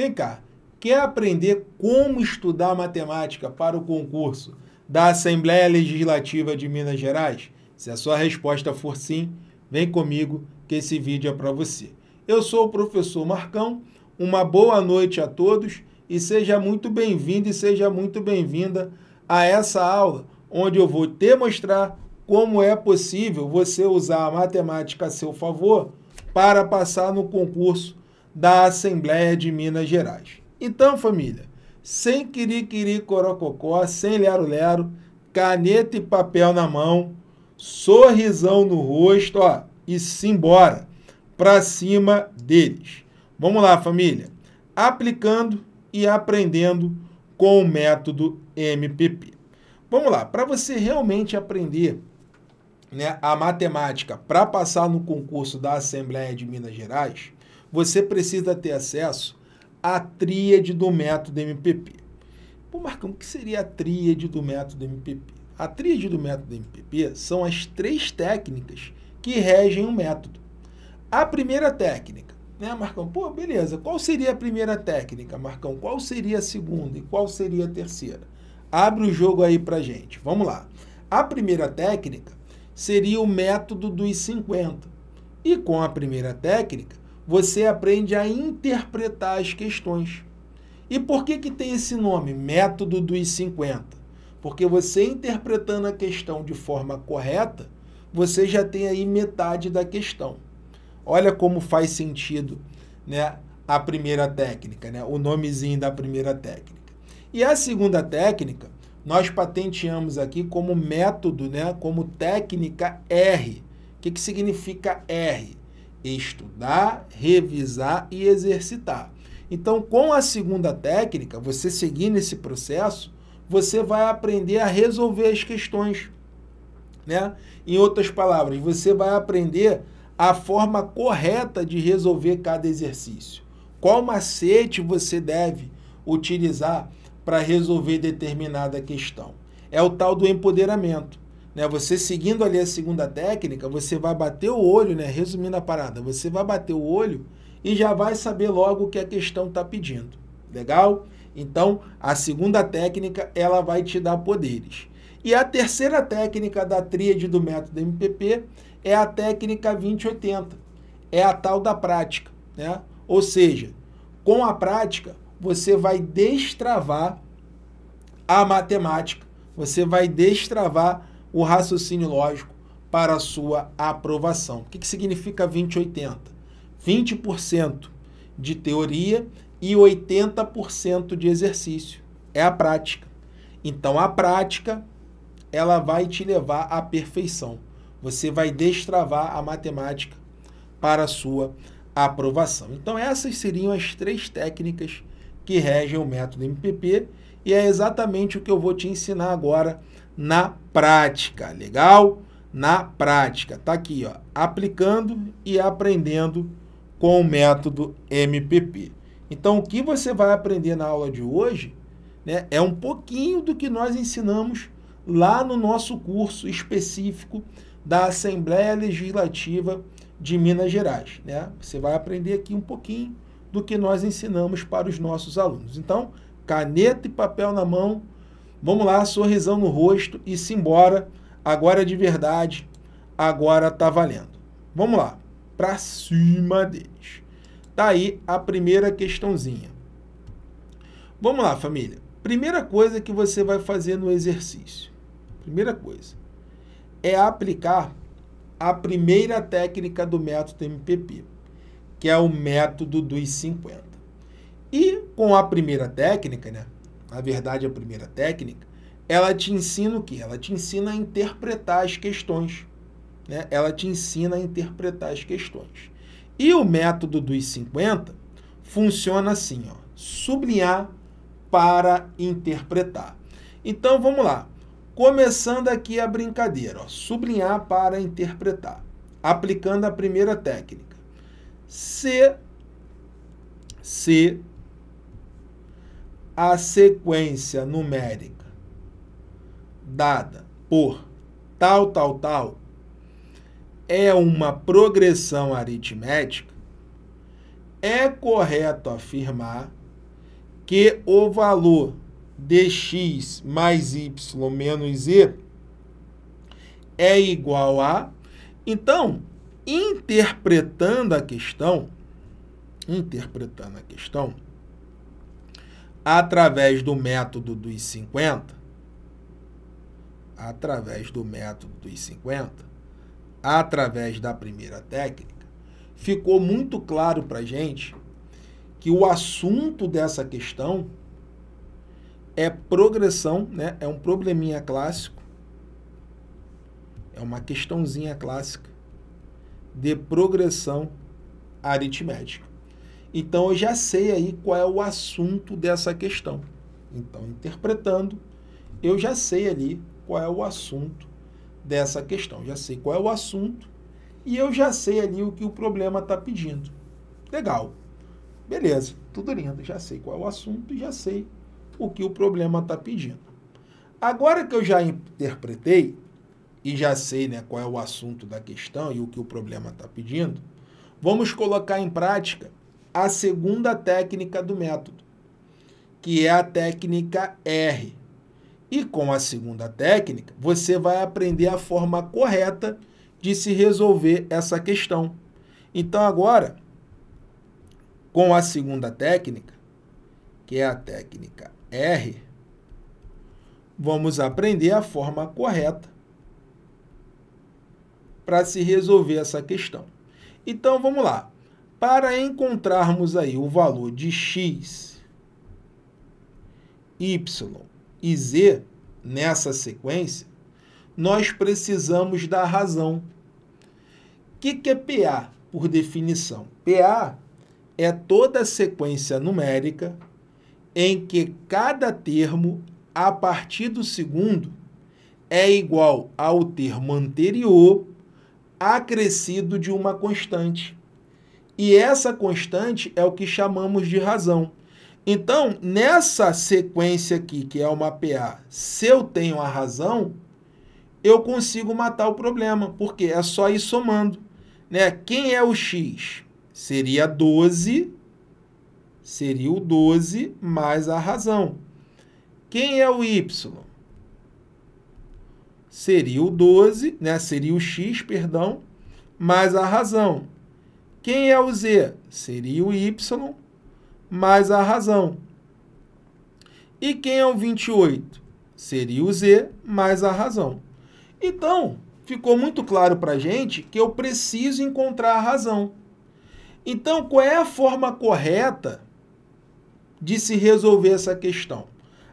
Vem cá, quer aprender como estudar matemática para o concurso da Assembleia Legislativa de Minas Gerais? Se a sua resposta for sim, vem comigo que esse vídeo é para você. Eu sou o professor Marcão, uma boa noite a todos e seja muito bem-vindo e seja muito bem-vinda a essa aula onde eu vou te mostrar como é possível você usar a matemática a seu favor para passar no concurso da Assembleia de Minas Gerais. Então, família, sem quiriquiri corococó, sem lero-lero, caneta e papel na mão, sorrisão no rosto, ó, e simbora para cima deles. Vamos lá, família. Aplicando e aprendendo com o método MPP. Vamos lá, para você realmente aprender né, a matemática para passar no concurso da Assembleia de Minas Gerais, você precisa ter acesso à tríade do método MPP. Pô, Marcão, o que seria a tríade do método MPP? A tríade do método MPP são as três técnicas que regem o método. A primeira técnica, né, Marcão? Pô, beleza. Qual seria a primeira técnica, Marcão? Qual seria a segunda e qual seria a terceira? Abre o jogo aí pra gente. Vamos lá. A primeira técnica seria o método dos 50. E com a primeira técnica, você aprende a interpretar as questões. E por que, que tem esse nome, método dos 50? Porque você interpretando a questão de forma correta, você já tem aí metade da questão. Olha como faz sentido né, a primeira técnica, né, o nomezinho da primeira técnica. E a segunda técnica, nós patenteamos aqui como método, né, como técnica R. O que, que significa R? estudar, revisar e exercitar. Então, com a segunda técnica, você seguindo esse processo, você vai aprender a resolver as questões. Né? Em outras palavras, você vai aprender a forma correta de resolver cada exercício. Qual macete você deve utilizar para resolver determinada questão? É o tal do empoderamento. Né? Você seguindo ali a segunda técnica, você vai bater o olho, né? resumindo a parada, você vai bater o olho e já vai saber logo o que a questão está pedindo. Legal? Então, a segunda técnica, ela vai te dar poderes. E a terceira técnica da tríade do método MPP é a técnica 2080. É a tal da prática, né? Ou seja, com a prática, você vai destravar a matemática, você vai destravar o raciocínio lógico para a sua aprovação. O que, que significa 20-80? 20%, de teoria e 80% de exercício. É a prática. Então, a prática ela vai te levar à perfeição. Você vai destravar a matemática para a sua aprovação. Então, essas seriam as três técnicas que regem o método MPP e é exatamente o que eu vou te ensinar agora na prática, legal? Na prática, tá aqui, ó, aplicando e aprendendo com o método MPP. Então, o que você vai aprender na aula de hoje né, é um pouquinho do que nós ensinamos lá no nosso curso específico da Assembleia Legislativa de Minas Gerais. Né? Você vai aprender aqui um pouquinho do que nós ensinamos para os nossos alunos. Então, caneta e papel na mão, Vamos lá, sorrisão no rosto e simbora. Agora é de verdade, agora tá valendo. Vamos lá, pra cima deles. Tá aí a primeira questãozinha. Vamos lá, família. Primeira coisa que você vai fazer no exercício. Primeira coisa é aplicar a primeira técnica do método MPP, que é o método dos 50. E com a primeira técnica, né, na verdade, é a primeira técnica, ela te ensina o que? Ela te ensina a interpretar as questões. Né? Ela te ensina a interpretar as questões. E o método dos 50 funciona assim, ó, sublinhar para interpretar. Então, vamos lá. Começando aqui a brincadeira, ó, sublinhar para interpretar. Aplicando a primeira técnica. Se, se a sequência numérica dada por tal, tal, tal é uma progressão aritmética, é correto afirmar que o valor dx mais y menos z é igual a. Então, interpretando a questão, interpretando a questão, através do método dos 50, através do método dos 50, através da primeira técnica, ficou muito claro para gente que o assunto dessa questão é progressão, né? É um probleminha clássico, é uma questãozinha clássica de progressão aritmética. Então eu já sei aí qual é o assunto dessa questão. Então, interpretando, eu já sei ali qual é o assunto dessa questão. Já sei qual é o assunto e eu já sei ali o que o problema está pedindo. Legal. Beleza, tudo lindo. Já sei qual é o assunto e já sei o que o problema está pedindo. Agora que eu já interpretei e já sei né, qual é o assunto da questão e o que o problema está pedindo, vamos colocar em prática a segunda técnica do método, que é a técnica R. E com a segunda técnica, você vai aprender a forma correta de se resolver essa questão. Então, agora, com a segunda técnica, que é a técnica R, vamos aprender a forma correta para se resolver essa questão. Então, vamos lá. Para encontrarmos aí o valor de x, y e z nessa sequência, nós precisamos da razão. O que, que é PA, por definição? PA é toda sequência numérica em que cada termo, a partir do segundo, é igual ao termo anterior acrescido de uma constante. E essa constante é o que chamamos de razão. Então, nessa sequência aqui, que é uma PA, se eu tenho a razão, eu consigo matar o problema, porque é só ir somando. Né? Quem é o x? Seria 12, seria o 12 mais a razão. Quem é o y? Seria o 12, né? seria o x, perdão, mais a razão. Quem é o Z? Seria o Y mais a razão. E quem é o 28? Seria o Z mais a razão. Então, ficou muito claro para a gente que eu preciso encontrar a razão. Então, qual é a forma correta de se resolver essa questão?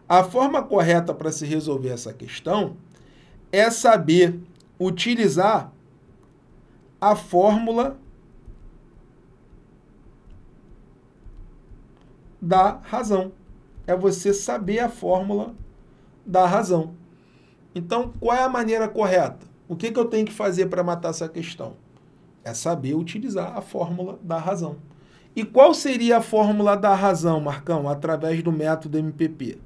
A forma correta para se resolver essa questão é saber utilizar a fórmula da razão. É você saber a fórmula da razão. Então, qual é a maneira correta? O que, que eu tenho que fazer para matar essa questão? É saber utilizar a fórmula da razão. E qual seria a fórmula da razão, Marcão, através do método MPP?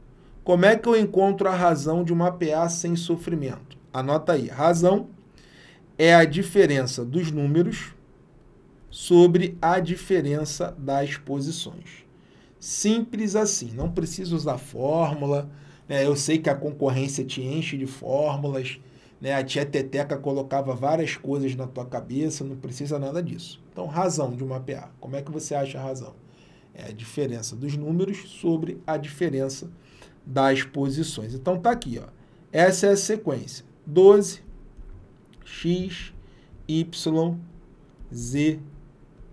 Como é que eu encontro a razão de uma PA sem sofrimento? Anota aí. Razão é a diferença dos números sobre a diferença das posições. Simples assim, não precisa usar fórmula. Né? Eu sei que a concorrência te enche de fórmulas. Né? A tia Teteca colocava várias coisas na tua cabeça, não precisa nada disso. Então, razão de um APA. Como é que você acha a razão? É a diferença dos números sobre a diferença das posições. Então, tá aqui. Ó. Essa é a sequência. 12, x, y, z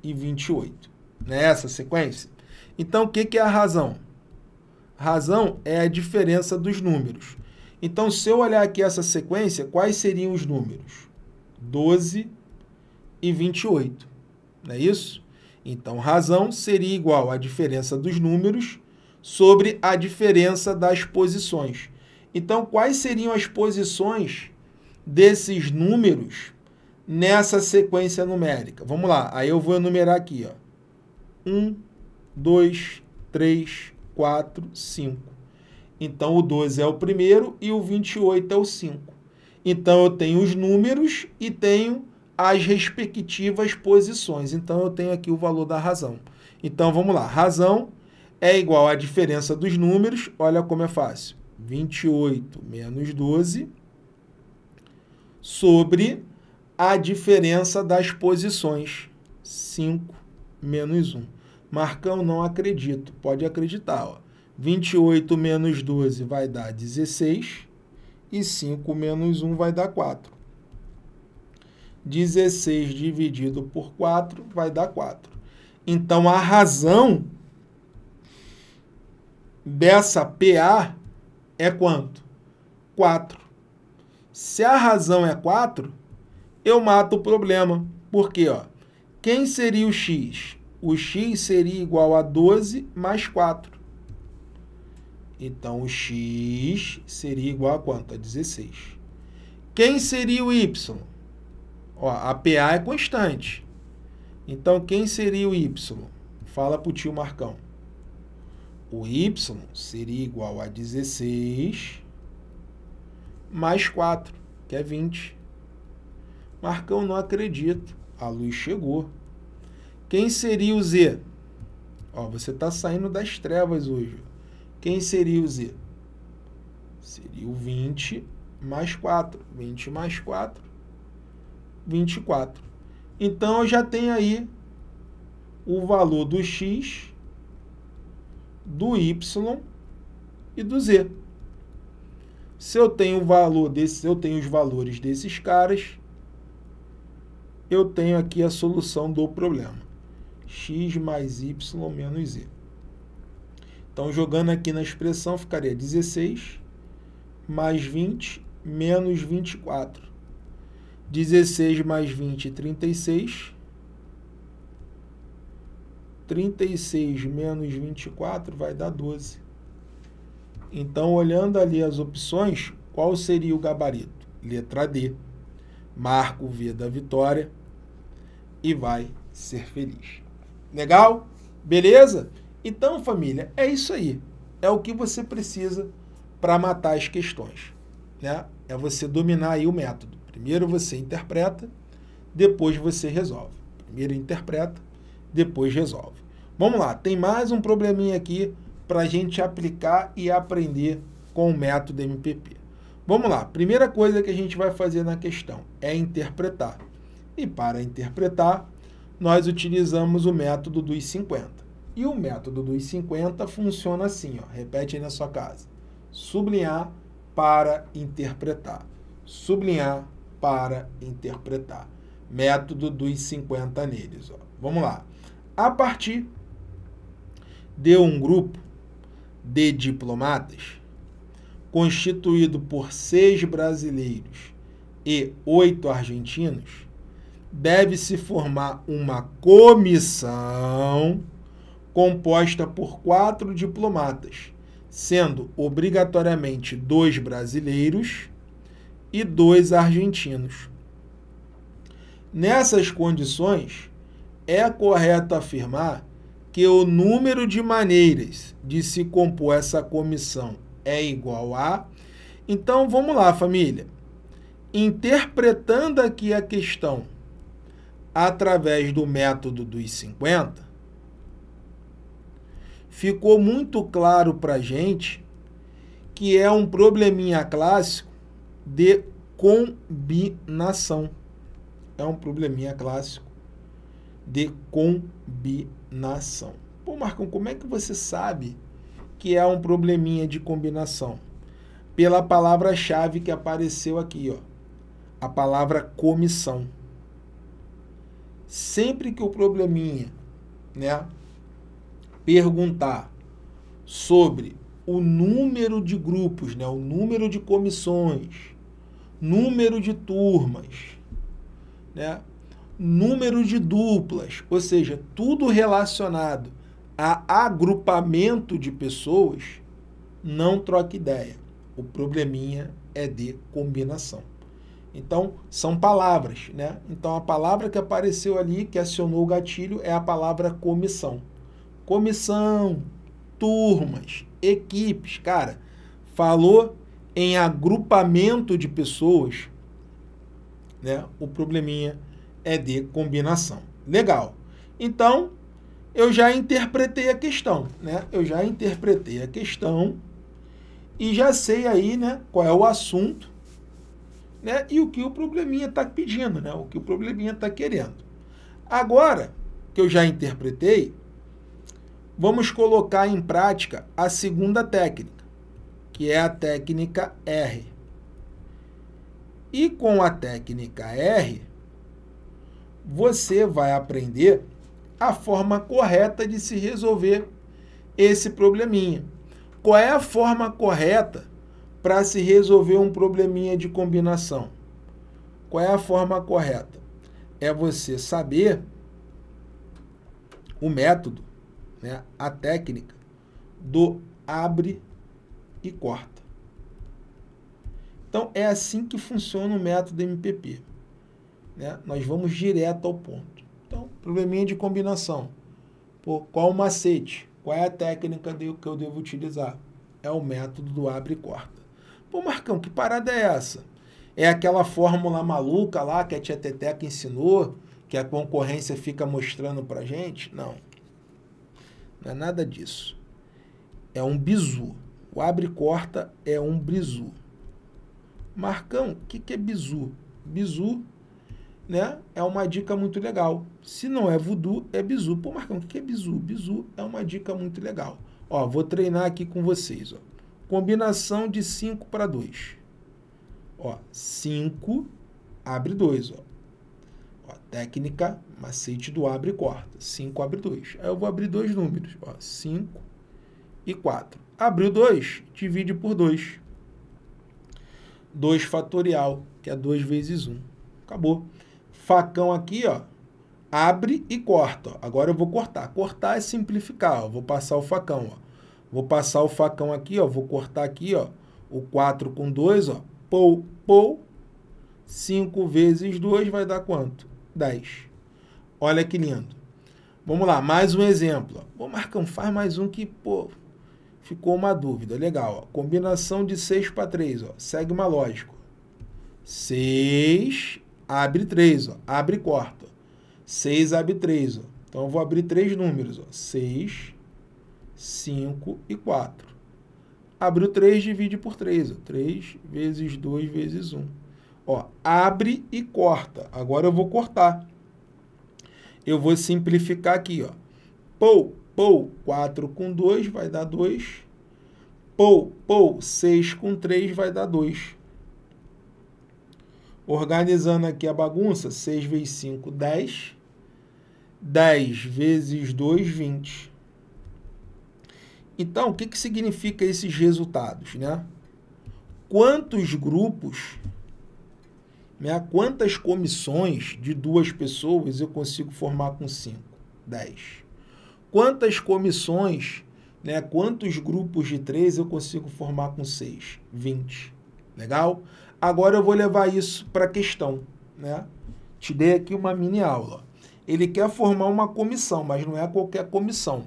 e 28. Nessa né? sequência, então, o que, que é a razão? Razão é a diferença dos números. Então, se eu olhar aqui essa sequência, quais seriam os números? 12 e 28, não é isso? Então, razão seria igual à diferença dos números sobre a diferença das posições. Então, quais seriam as posições desses números nessa sequência numérica? Vamos lá, aí eu vou enumerar aqui, ó. 1, 2, 3, 4, 5. Então, o 12 é o primeiro e o 28 é o 5. Então, eu tenho os números e tenho as respectivas posições. Então, eu tenho aqui o valor da razão. Então, vamos lá. Razão é igual à diferença dos números. Olha como é fácil. 28 menos 12 sobre a diferença das posições. 5 menos 1. Marcão, não acredito. Pode acreditar, ó. 28 menos 12 vai dar 16 e 5 menos 1 vai dar 4. 16 dividido por 4 vai dar 4. Então, a razão dessa PA é quanto? 4. Se a razão é 4, eu mato o problema. Por quê? Ó? Quem seria o x? o x seria igual a 12 mais 4. Então, o x seria igual a quanto? A 16. Quem seria o y? Ó, a PA é constante. Então, quem seria o y? Fala para o tio Marcão. O y seria igual a 16 mais 4, que é 20. Marcão, não acredito. A luz chegou. Quem seria o Z? Ó, você está saindo das trevas hoje. Quem seria o Z? Seria o 20 mais 4. 20 mais 4, 24. Então, eu já tenho aí o valor do X, do Y e do Z. Se eu tenho o valor desses, eu tenho os valores desses caras, eu tenho aqui a solução do problema x mais y menos z. Então, jogando aqui na expressão, ficaria 16 mais 20 menos 24. 16 mais 20, 36. 36 menos 24 vai dar 12. Então, olhando ali as opções, qual seria o gabarito? Letra D. Marco o V da vitória e vai ser feliz. Legal? Beleza? Então, família, é isso aí. É o que você precisa para matar as questões. Né? É você dominar aí o método. Primeiro você interpreta, depois você resolve. Primeiro interpreta, depois resolve. Vamos lá, tem mais um probleminha aqui para a gente aplicar e aprender com o método MPP. Vamos lá, primeira coisa que a gente vai fazer na questão é interpretar. E para interpretar, nós utilizamos o método dos 50. E o método dos 50 funciona assim, ó, repete aí na sua casa. Sublinhar para interpretar. Sublinhar para interpretar. Método dos 50 neles. Ó. Vamos lá. A partir de um grupo de diplomatas, constituído por seis brasileiros e oito argentinos, deve-se formar uma comissão composta por quatro diplomatas, sendo obrigatoriamente dois brasileiros e dois argentinos. Nessas condições, é correto afirmar que o número de maneiras de se compor essa comissão é igual a. Então vamos lá, família. Interpretando aqui a questão através do método dos 50, ficou muito claro para gente que é um probleminha clássico de combinação. É um probleminha clássico de combinação. Pô, Marcão, como é que você sabe que é um probleminha de combinação? Pela palavra-chave que apareceu aqui, ó. A palavra comissão sempre que o probleminha, né, perguntar sobre o número de grupos, né, o número de comissões, número de turmas, né, número de duplas, ou seja, tudo relacionado a agrupamento de pessoas, não troque ideia. O probleminha é de combinação. Então, são palavras, né? Então, a palavra que apareceu ali, que acionou o gatilho, é a palavra comissão. Comissão, turmas, equipes, cara. Falou em agrupamento de pessoas, né? O probleminha é de combinação. Legal. Então, eu já interpretei a questão, né? Eu já interpretei a questão e já sei aí, né, qual é o assunto né? E o que o probleminha está pedindo, né? O que o probleminha está querendo. Agora que eu já interpretei, vamos colocar em prática a segunda técnica, que é a técnica R. E com a técnica R, você vai aprender a forma correta de se resolver esse probleminha. Qual é a forma correta para se resolver um probleminha de combinação. Qual é a forma correta? É você saber o método, né, a técnica do abre e corta. Então é assim que funciona o método MPP. Né? Nós vamos direto ao ponto. Então, probleminha de combinação. Pô, qual o macete? Qual é a técnica que eu devo utilizar? É o método do abre e corta. Pô, Marcão, que parada é essa? É aquela fórmula maluca lá que a Tia Teteca ensinou, que a concorrência fica mostrando pra gente? Não. Não é nada disso. É um bizu. O abre corta é um bizu. Marcão, o que, que é bizu? Bizu né, é uma dica muito legal. Se não é voodoo, é bizu. Pô, Marcão, o que, que é bizu? Bizu é uma dica muito legal. Ó, vou treinar aqui com vocês, ó. Combinação de 5 para 2. Ó, 5 abre 2, ó. ó. Técnica, macete do abre e corta. 5 abre 2. Aí eu vou abrir dois números, ó, 5 e 4. Abriu 2, divide por 2. 2 fatorial, que é 2 vezes 1. Um. Acabou. Facão aqui, ó, abre e corta. Ó. Agora eu vou cortar. Cortar é simplificar, ó. Vou passar o facão, ó. Vou passar o facão aqui, ó, vou cortar aqui, ó, o 4 com 2, ó, pou, pou. 5 vezes 2 vai dar quanto? 10. Olha que lindo. Vamos lá, mais um exemplo. Ó. Ô, Marcão, faz mais um que, pô, ficou uma dúvida. Legal, ó. Combinação de 6 para 3, ó. Segue uma lógica. 6, abre 3, ó. Abre e corta. 6 abre 3, ó. Então, eu vou abrir três números, ó. 6, 5 e 4. Abriu 3, divide por 3. 3 vezes 2 vezes 1. Ó, abre e corta. Agora eu vou cortar. Eu vou simplificar aqui. Ó. Pou, pou, 4 com 2 vai dar 2. Pou, pou, 6 com 3 vai dar 2. Organizando aqui a bagunça, 6 vezes 5, 10. 10 vezes 2, 20. Então, o que, que significa esses resultados? Né? Quantos grupos, né, quantas comissões de duas pessoas eu consigo formar com cinco? Dez. Quantas comissões, né, quantos grupos de três eu consigo formar com seis? Vinte. Legal? Agora eu vou levar isso para a questão. Né? Te dei aqui uma mini aula. Ele quer formar uma comissão, mas não é qualquer comissão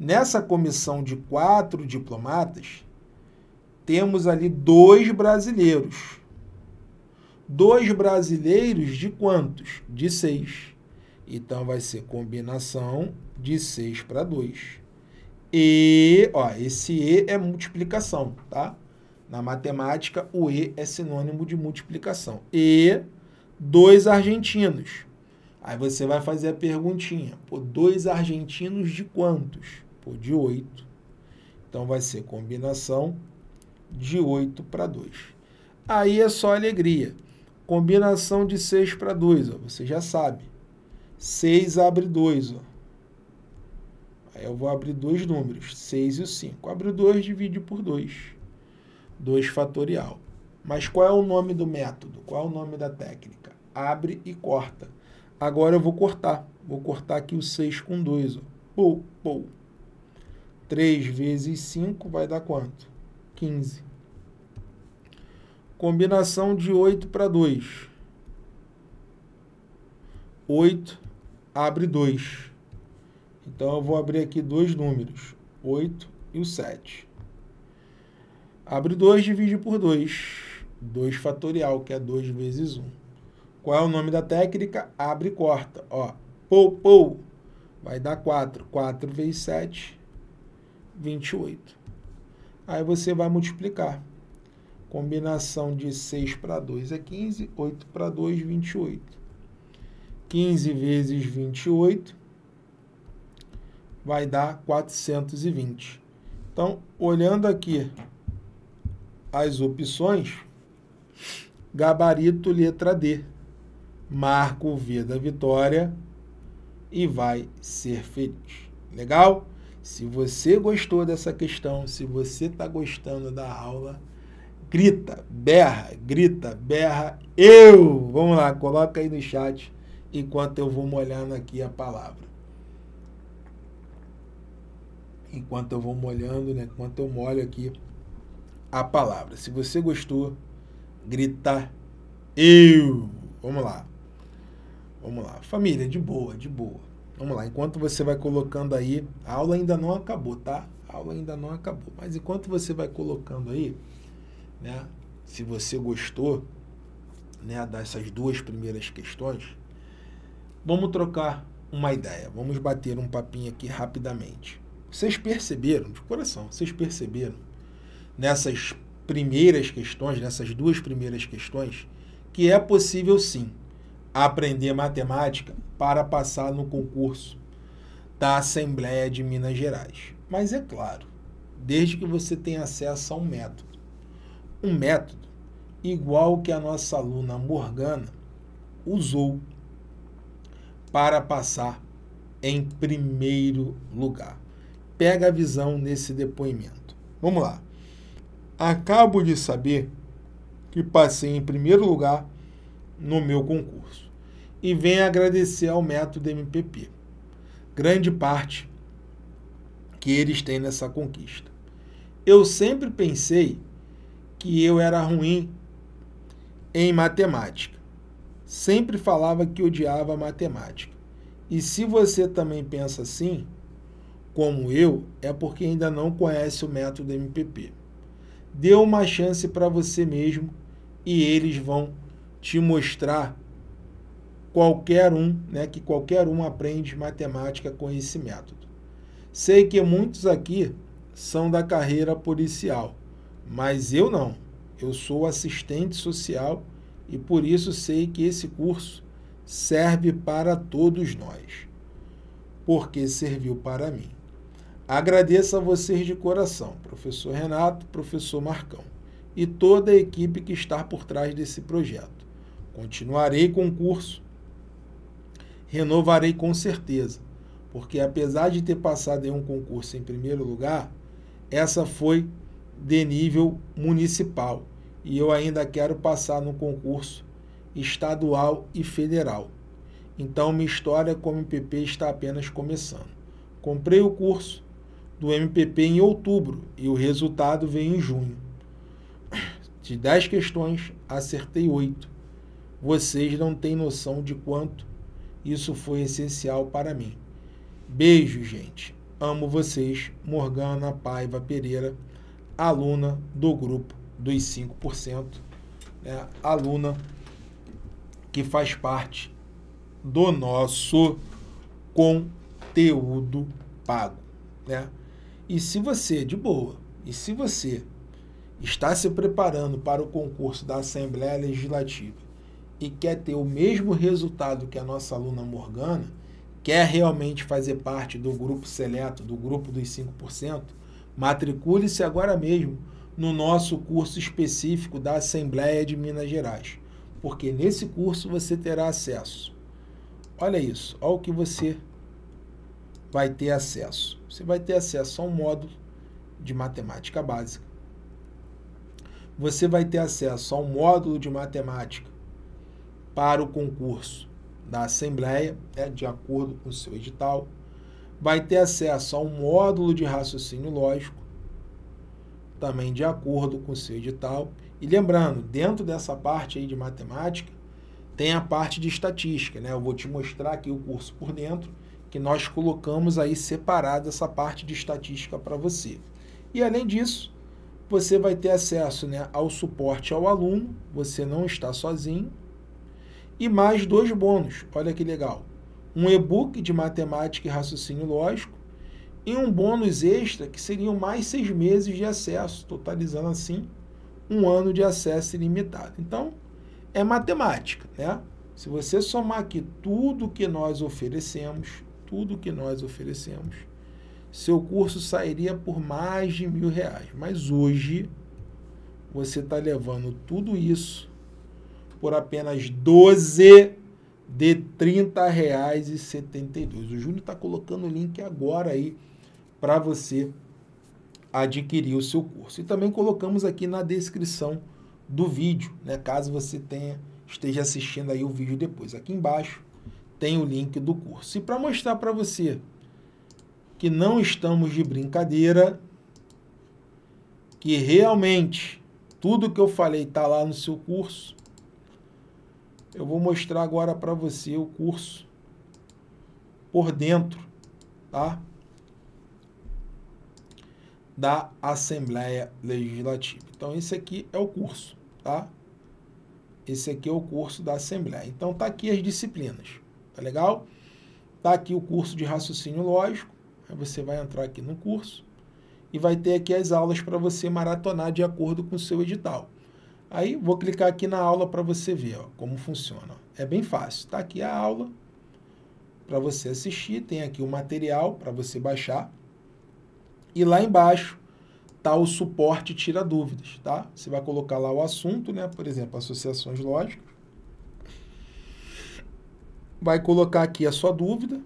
Nessa comissão de quatro diplomatas, temos ali dois brasileiros. Dois brasileiros de quantos? De seis. Então vai ser combinação de seis para dois. E, ó, esse E é multiplicação, tá? Na matemática, o E é sinônimo de multiplicação. E dois argentinos. Aí você vai fazer a perguntinha: pô, dois argentinos de quantos? por de 8. Então vai ser combinação de 8 para 2. Aí é só alegria. Combinação de 6 para 2, ó, você já sabe. 6 abre 2. Ó. Aí eu vou abrir dois números, 6 e 5. Abro 2, divide por 2. 2 fatorial. Mas qual é o nome do método? Qual é o nome da técnica? Abre e corta. Agora eu vou cortar. Vou cortar aqui o 6 com 2. Pou, pou. 3 vezes 5 vai dar quanto? 15. Combinação de 8 para 2. 8 abre 2. Então eu vou abrir aqui dois números, 8 e o 7. Abre 2, divide por 2. 2 fatorial, que é 2 vezes 1. Qual é o nome da técnica? Abre e corta. Ó, pou, pou, vai dar 4. 4 vezes 7, 28. Aí você vai multiplicar. Combinação de 6 para 2 é 15, 8 para 2, 28. 15 vezes 28 vai dar 420. Então, olhando aqui as opções, gabarito letra D. Marca o V da vitória e vai ser feliz. Legal? Se você gostou dessa questão, se você está gostando da aula, grita, berra, grita, berra, eu! Vamos lá, coloca aí no chat enquanto eu vou molhando aqui a palavra. Enquanto eu vou molhando, né? Enquanto eu molho aqui a palavra. Se você gostou, grita eu! Vamos lá. Vamos lá. Família, de boa, de boa. Vamos lá, enquanto você vai colocando aí, a aula ainda não acabou, tá? A aula ainda não acabou, mas enquanto você vai colocando aí, né? Se você gostou, né, dessas duas primeiras questões, vamos trocar uma ideia, vamos bater um papinho aqui rapidamente. Vocês perceberam, de coração, vocês perceberam nessas primeiras questões, nessas duas primeiras questões, que é possível sim aprender matemática para passar no concurso da Assembleia de Minas Gerais. Mas é claro, desde que você tenha acesso a um método. Um método igual que a nossa aluna Morgana usou para passar em primeiro lugar. Pega a visão nesse depoimento. Vamos lá. Acabo de saber que passei em primeiro lugar no meu concurso e vem agradecer ao método MPP. Grande parte que eles têm nessa conquista. Eu sempre pensei que eu era ruim em matemática. Sempre falava que odiava matemática. E se você também pensa assim, como eu, é porque ainda não conhece o método MPP. Dê uma chance para você mesmo e eles vão te mostrar qualquer um, né, que qualquer um aprende matemática com esse método. Sei que muitos aqui são da carreira policial, mas eu não. Eu sou assistente social e por isso sei que esse curso serve para todos nós, porque serviu para mim. Agradeço a vocês de coração, professor Renato, professor Marcão e toda a equipe que está por trás desse projeto. Continuarei com o curso renovarei com certeza, porque apesar de ter passado em um concurso em primeiro lugar, essa foi de nível municipal e eu ainda quero passar no concurso estadual e federal. Então, minha história como MPP está apenas começando. Comprei o curso do MPP em outubro e o resultado veio em junho. De 10 questões, acertei 8. Vocês não têm noção de quanto isso foi essencial para mim. Beijo, gente. Amo vocês. Morgana Paiva Pereira, aluna do grupo dos 5%, né? aluna que faz parte do nosso conteúdo pago. Né? E se você, de boa, e se você está se preparando para o concurso da Assembleia Legislativa e quer ter o mesmo resultado que a nossa aluna Morgana, quer realmente fazer parte do grupo seleto, do grupo dos 5%, matricule-se agora mesmo no nosso curso específico da Assembleia de Minas Gerais, porque nesse curso você terá acesso. Olha isso, olha o que você vai ter acesso. Você vai ter acesso a um módulo de matemática básica. Você vai ter acesso a um módulo de matemática para o concurso da Assembleia, né, de acordo com o seu edital, vai ter acesso a um módulo de raciocínio lógico, também de acordo com o seu edital. E lembrando, dentro dessa parte aí de matemática, tem a parte de estatística, né? Eu vou te mostrar aqui o curso por dentro, que nós colocamos aí separado essa parte de estatística para você. E além disso, você vai ter acesso né, ao suporte ao aluno, você não está sozinho, e mais dois bônus. Olha que legal. Um e-book de matemática e raciocínio lógico e um bônus extra que seriam mais seis meses de acesso, totalizando assim um ano de acesso ilimitado. Então, é matemática, né? Se você somar aqui tudo que nós oferecemos, tudo que nós oferecemos, seu curso sairia por mais de mil reais. Mas hoje você está levando tudo isso por apenas 12 de R$ 30,72. O Júnior está colocando o link agora aí para você adquirir o seu curso. E também colocamos aqui na descrição do vídeo, né? Caso você tenha esteja assistindo aí o vídeo depois. Aqui embaixo tem o link do curso. E para mostrar para você que não estamos de brincadeira, que realmente tudo que eu falei está lá no seu curso, eu vou mostrar agora para você o curso por dentro, tá? Da Assembleia Legislativa. Então, esse aqui é o curso, tá? Esse aqui é o curso da Assembleia. Então, tá aqui as disciplinas, tá legal? Tá aqui o curso de raciocínio lógico. Aí você vai entrar aqui no curso e vai ter aqui as aulas para você maratonar de acordo com o seu edital. Aí vou clicar aqui na aula para você ver ó, como funciona. É bem fácil. Está aqui a aula para você assistir. Tem aqui o material para você baixar. E lá embaixo está o suporte tira dúvidas, tá? Você vai colocar lá o assunto, né? Por exemplo, associações lógicas. Vai colocar aqui a sua dúvida,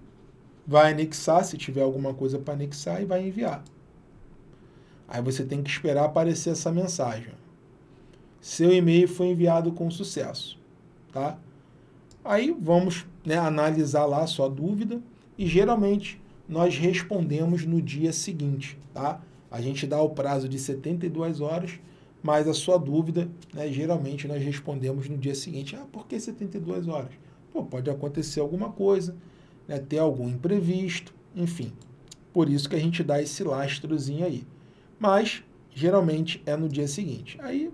vai anexar se tiver alguma coisa para anexar e vai enviar. Aí você tem que esperar aparecer essa mensagem. Seu e-mail foi enviado com sucesso, tá? Aí vamos né, analisar lá a sua dúvida e geralmente nós respondemos no dia seguinte, tá? A gente dá o prazo de 72 horas, mas a sua dúvida, né, geralmente nós respondemos no dia seguinte. Ah, por que 72 horas? Pô, pode acontecer alguma coisa, né, ter algum imprevisto, enfim. Por isso que a gente dá esse lastrozinho aí. Mas, geralmente, é no dia seguinte. Aí,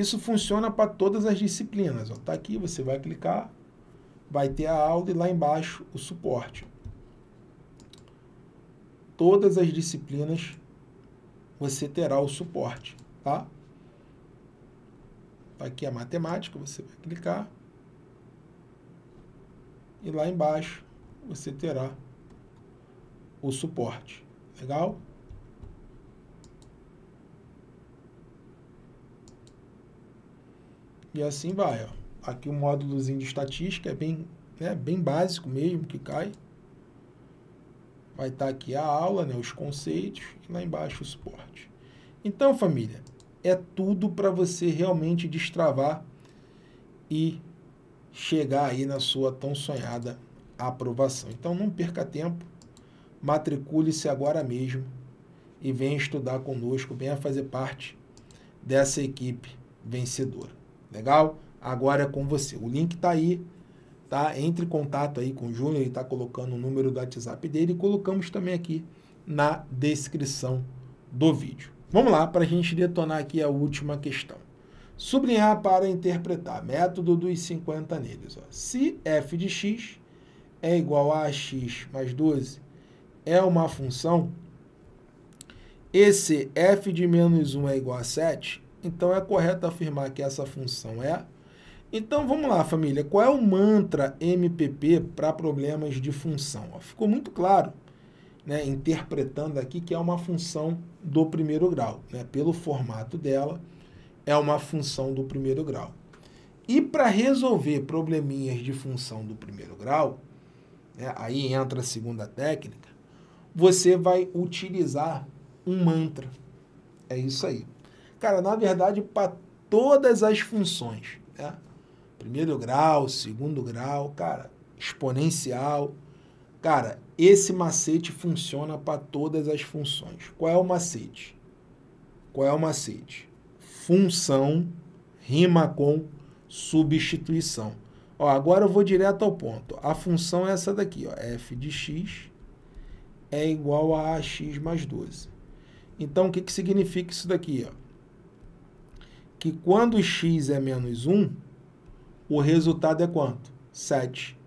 isso funciona para todas as disciplinas. Está aqui, você vai clicar, vai ter a aula e lá embaixo o suporte. Todas as disciplinas você terá o suporte, tá? tá aqui a matemática, você vai clicar. E lá embaixo você terá o suporte. Legal? E assim vai. Ó. Aqui o módulozinho de estatística é bem, né, bem básico mesmo que cai. Vai estar tá aqui a aula, né, os conceitos e lá embaixo o suporte. Então, família, é tudo para você realmente destravar e chegar aí na sua tão sonhada aprovação. Então, não perca tempo, matricule-se agora mesmo e venha estudar conosco, venha fazer parte dessa equipe vencedora. Legal? Agora é com você. O link está aí, tá? Entre em contato aí com o Júnior, ele está colocando o número do WhatsApp dele e colocamos também aqui na descrição do vídeo. Vamos lá para a gente detonar aqui a última questão. Sublinhar para interpretar. Método dos 50 neles. Ó. Se f de x é igual a x mais 12 é uma função, esse f de menos 1 é igual a 7, então é correto afirmar que essa função é. Então vamos lá, família. Qual é o mantra MPP para problemas de função? Ficou muito claro, né, interpretando aqui que é uma função do primeiro grau. Né? Pelo formato dela, é uma função do primeiro grau. E para resolver probleminhas de função do primeiro grau, né, aí entra a segunda técnica, você vai utilizar um mantra. É isso aí. Cara, na verdade, para todas as funções. Né? Primeiro grau, segundo grau, cara, exponencial. Cara, esse macete funciona para todas as funções. Qual é o macete? Qual é o macete? Função rima com substituição. Ó, agora eu vou direto ao ponto. A função é essa daqui, ó, f de x é igual a ax mais 12. Então, o que, que significa isso daqui? Ó? que quando x é menos 1, o resultado é quanto? 7.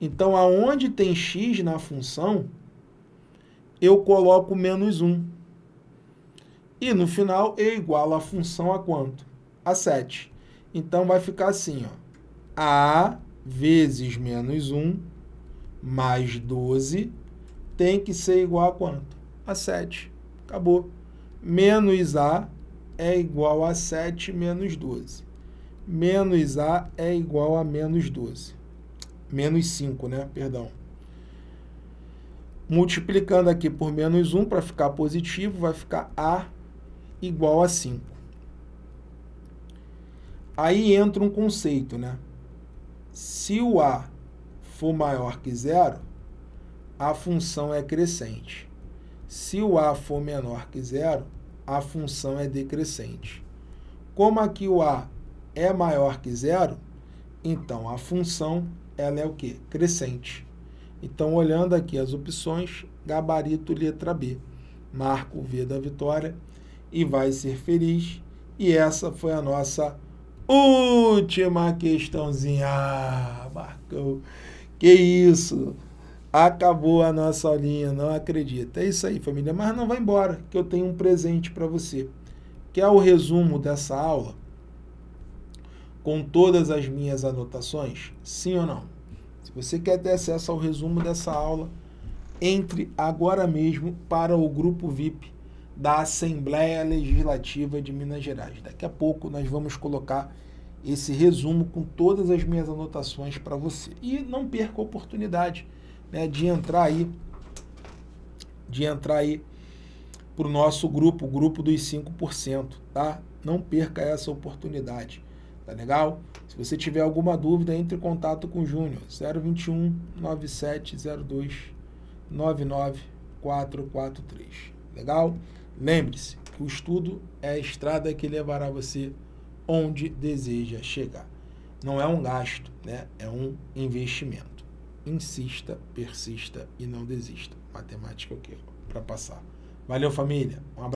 Então, aonde tem x na função, eu coloco menos 1. E no final, eu igualo a função a quanto? A 7. Então, vai ficar assim, ó. A vezes menos 1 mais 12 tem que ser igual a quanto? A 7. Acabou. Menos A é igual a 7 menos 12. Menos A é igual a menos 12. Menos 5, né? Perdão. Multiplicando aqui por menos 1 para ficar positivo, vai ficar A igual a 5. Aí entra um conceito, né? Se o A for maior que zero, a função é crescente. Se o A for menor que zero, a função é decrescente. Como aqui o a é maior que zero, então a função ela é o que? Crescente. Então, olhando aqui as opções, gabarito letra B. Marco o V da vitória e vai ser feliz. E essa foi a nossa última questãozinha. Ah, Marcão, que isso! Acabou a nossa aulinha, não acredita. É isso aí, família, mas não vai embora, que eu tenho um presente para você, que é o resumo dessa aula com todas as minhas anotações, sim ou não? Se você quer ter acesso ao resumo dessa aula, entre agora mesmo para o grupo VIP da Assembleia Legislativa de Minas Gerais. Daqui a pouco nós vamos colocar esse resumo com todas as minhas anotações para você. E não perca a oportunidade né, de entrar aí, de entrar aí para o nosso grupo, o grupo dos 5%, tá? Não perca essa oportunidade, tá legal? Se você tiver alguma dúvida, entre em contato com o Júnior, 021 9702 99443, legal? Lembre-se que o estudo é a estrada que levará você onde deseja chegar. Não é um gasto, né? É um investimento insista, persista e não desista. Matemática é o quê? para passar. Valeu, família. Um abraço.